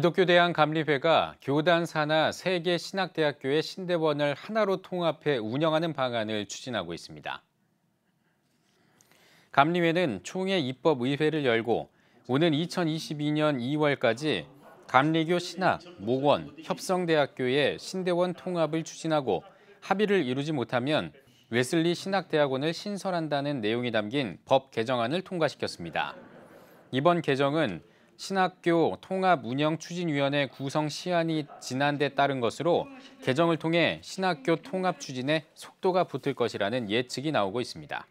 기독교대한감리회가 교단 산하 세개 신학대학교의 신대원을 하나로 통합해 운영하는 방안을 추진하고 있습니다. 감리회는 총회 입법의회를 열고 오는 2022년 2월까지 감리교 신학, 목원, 협성대학교의 신대원 통합을 추진하고 합의를 이루지 못하면 웨슬리 신학대학원을 신설한다는 내용이 담긴 법 개정안을 통과시켰습니다. 이번 개정은 신학교 통합운영추진위원회 구성 시한이 지난 데 따른 것으로 개정을 통해 신학교 통합 추진에 속도가 붙을 것이라는 예측이 나오고 있습니다.